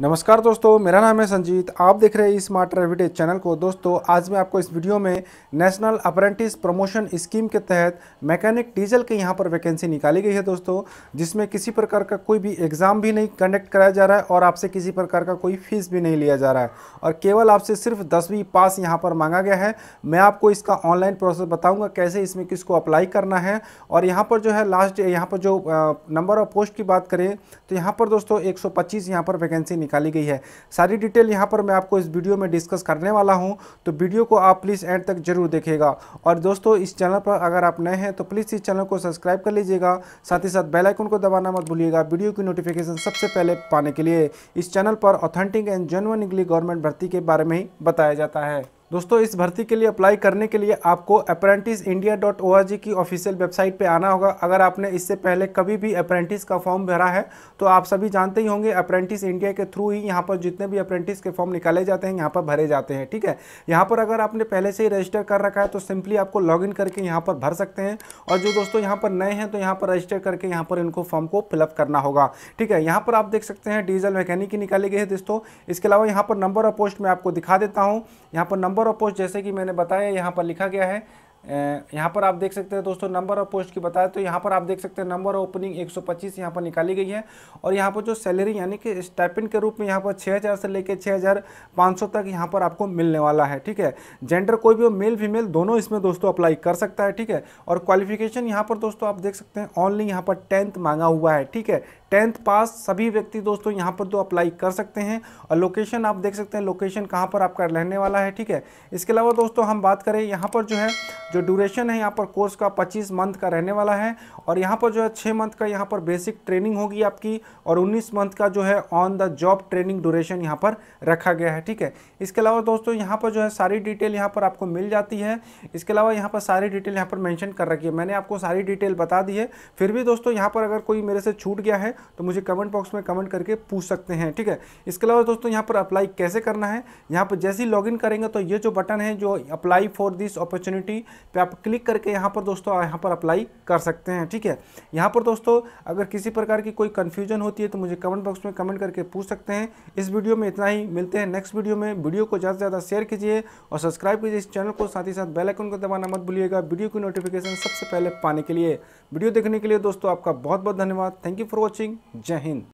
नमस्कार दोस्तों मेरा नाम है संजीत आप देख रहे हैं स्मार्ट एवरीडे चैनल को दोस्तों आज मैं आपको इस वीडियो में नेशनल अप्रेंटिस प्रमोशन स्कीम के तहत मैकेनिक डीजल के यहाँ पर वैकेंसी निकाली गई है दोस्तों जिसमें किसी प्रकार का कोई भी एग्ज़ाम भी नहीं कंडक्ट कराया जा रहा है और आपसे किसी प्रकार का कोई फीस भी नहीं लिया जा रहा है और केवल आपसे सिर्फ दसवीं पास यहाँ पर मांगा गया है मैं आपको इसका ऑनलाइन प्रोसेस बताऊँगा कैसे इसमें किसको अप्लाई करना है और यहाँ पर जो है लास्ट यहाँ पर जो नंबर ऑफ पोस्ट की बात करें तो यहाँ पर दोस्तों एक सौ पर वैकेंसी निकाली गई है सारी डिटेल यहाँ पर मैं आपको इस वीडियो में डिस्कस करने वाला हूँ तो वीडियो को आप प्लीज़ एंड तक जरूर देखेगा और दोस्तों इस चैनल पर अगर आप नए हैं तो प्लीज़ इस चैनल को सब्सक्राइब कर लीजिएगा साथ ही साथ बेलाइकन को दबाना मत भूलिएगा वीडियो की नोटिफिकेशन सबसे पहले पाने के लिए इस चैनल पर ऑथेंटिक एंड जेनवन इंग्ली गवर्नमेंट भर्ती के बारे में ही बताया जाता है दोस्तों इस भर्ती के लिए अप्लाई करने के लिए आपको apprentice India dot O R G की ऑफिशियल वेबसाइट पे आना होगा अगर आपने इससे पहले कभी भी अप्रेंटिस का फॉर्म भरा है तो आप सभी जानते ही होंगे अप्रेंटिस इंडिया के थ्रू ही यहाँ पर जितने भी अप्रेंटिस के फॉर्म निकाले जाते हैं यहाँ पर भरे जाते हैं ठीक है यहाँ पर अगर आपने पहले से ही रजिस्टर कर रखा है तो सिंपली आपको लॉग करके यहाँ पर भर सकते हैं और जो दोस्तों यहाँ पर नए हैं तो यहाँ पर रजिस्टर करके यहाँ पर इनको फॉर्म को फिलअप करना होगा ठीक है यहाँ पर आप देख सकते हैं डीजल मैकेनिक ही निकाली गई है दोस्तों इसके अलावा यहाँ पर नंबर ऑफ पोस्ट मैं आपको दिखा देता हूँ यहाँ पर नंबर नंबर ऑफ पोस्ट जैसे कि मैंने बताया यहाँ पर लिखा गया है यहाँ पर आप देख सकते हैं दोस्तों नंबर ऑफ पोस्ट की बताया तो यहाँ पर आप देख सकते हैं नंबर ऑफ ओपनिंग 125 सौ यहाँ पर निकाली गई है और यहाँ पर जो सैलरी यानी कि स्टाइपेंड के रूप में यहाँ पर 6000 से लेकर 6500 तक यहाँ पर आपको मिलने वाला है ठीक है जेंडर कोई भी हो मेल फीमेल दोनों इसमें दोस्तों अप्लाई कर सकता है ठीक है और क्वालिफिकेशन यहाँ पर दोस्तों आप देख सकते हैं ऑनली यहाँ पर टेंथ मांगा हुआ है ठीक है टेंथ पास सभी व्यक्ति दोस्तों यहाँ पर तो अप्लाई कर सकते हैं और लोकेशन आप देख सकते हैं लोकेशन कहाँ पर आपका रहने वाला है ठीक है इसके अलावा दोस्तों हम बात करें यहाँ पर जो है जो ड्यूरेशन है यहाँ पर कोर्स का पच्चीस मंथ का रहने वाला है और यहाँ पर जो है छः मंथ का यहाँ पर बेसिक ट्रेनिंग होगी आपकी और उन्नीस मंथ का जो है on the job training duration यहाँ पर रखा गया है ठीक है इसके अलावा दोस्तों यहाँ पर जो है सारी डिटेल यहाँ पर आपको मिल जाती है इसके अलावा यहाँ पर सारी डिटेल यहाँ पर मैंशन कर रखी है मैंने आपको सारी डिटेल बता दी है फिर भी दोस्तों यहाँ पर अगर कोई मेरे से छूट गया है तो मुझे कमेंट बॉक्स में कमेंट करके पूछ सकते हैं ठीक है इसके अलावा दोस्तों यहाँ पर अप्लाई कैसे करना है यहाँ पर जैसे ही लॉगिन करेंगे तो ये जो बटन है जो अप्लाई फॉर दिस अपॉर्चुनिटी पे आप क्लिक करके यहाँ पर दोस्तों यहाँ पर अप्लाई कर सकते हैं ठीक है यहाँ पर दोस्तों अगर किसी प्रकार की कोई कन्फ्यूजन होती है तो मुझे कमेंट बॉक्स में कमेंट करके पूछ सकते हैं इस वीडियो में इतना ही मिलते हैं नेक्स्ट वीडियो में वीडियो को ज़्यादा से ज़्यादा शेयर कीजिए और सब्सक्राइब कीजिए इस चैनल को साथ ही साथ बेलाइकन को दबाना मत भूलिएगा वीडियो की नोटिफिकेशन सबसे पहले पाने के लिए वीडियो देखने के लिए दोस्तों आपका बहुत बहुत धन्यवाद थैंक यू फॉर वॉचिंग जय हिंद